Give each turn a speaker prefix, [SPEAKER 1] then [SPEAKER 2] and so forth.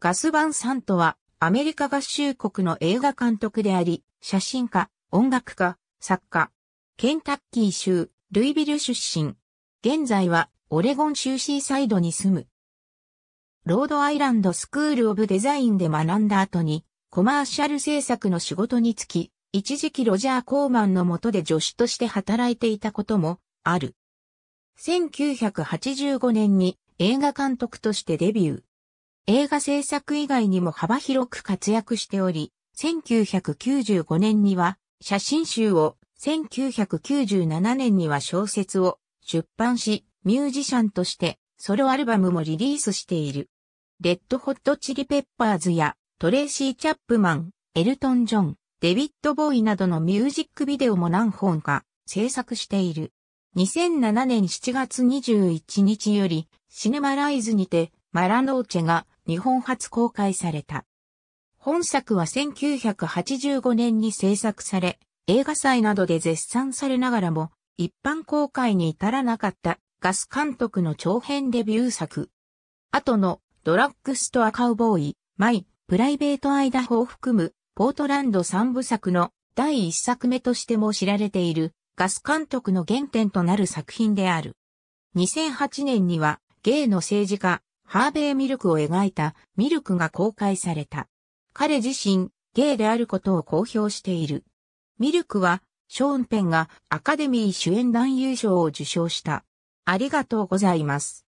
[SPEAKER 1] ガ
[SPEAKER 2] ス・バン・サントは、アメリカ合衆国の映画監督であり、写真家、音楽家、作家、ケンタッキー州、ルイビル出身。現在は、オレゴン州シーサイドに住む。ロードアイランドスクール・オブ・デザインで学んだ後に、コマーシャル制作の仕事に就き、一時期ロジャー・コーマンの下で助手として働いていたことも、ある。1985年に映画監督としてデビュー。映画制作以外にも幅広く活躍しており、1995年には写真集を、1997年には小説を出版し、ミュージシャンとしてソロアルバムもリリースしている。レッドホットチリペッパーズやトレーシー・チャップマン、エルトン・ジョン、デビッド・ボーイなどのミュージックビデオも何本か制作している。2007年7月21日よりシネマライズにてマラノーチェが日本初公開された。本作は1985年に制作され、映画祭などで絶賛されながらも、一般公開に至らなかったガス監督の長編デビュー作。後のドラッグストアカウボーイ、マイ、プライベートアイダホを含むポートランド三部作の第一作目としても知られているガス監督の原点となる作品である。2008年にはゲイの政治家ハーベイ・ミルクを描いたミルクが公開された。彼自身、ゲイであることを公表している。ミルクは、ショーンペンがアカデミー主演男優賞を受賞した。あり
[SPEAKER 1] がとうございます。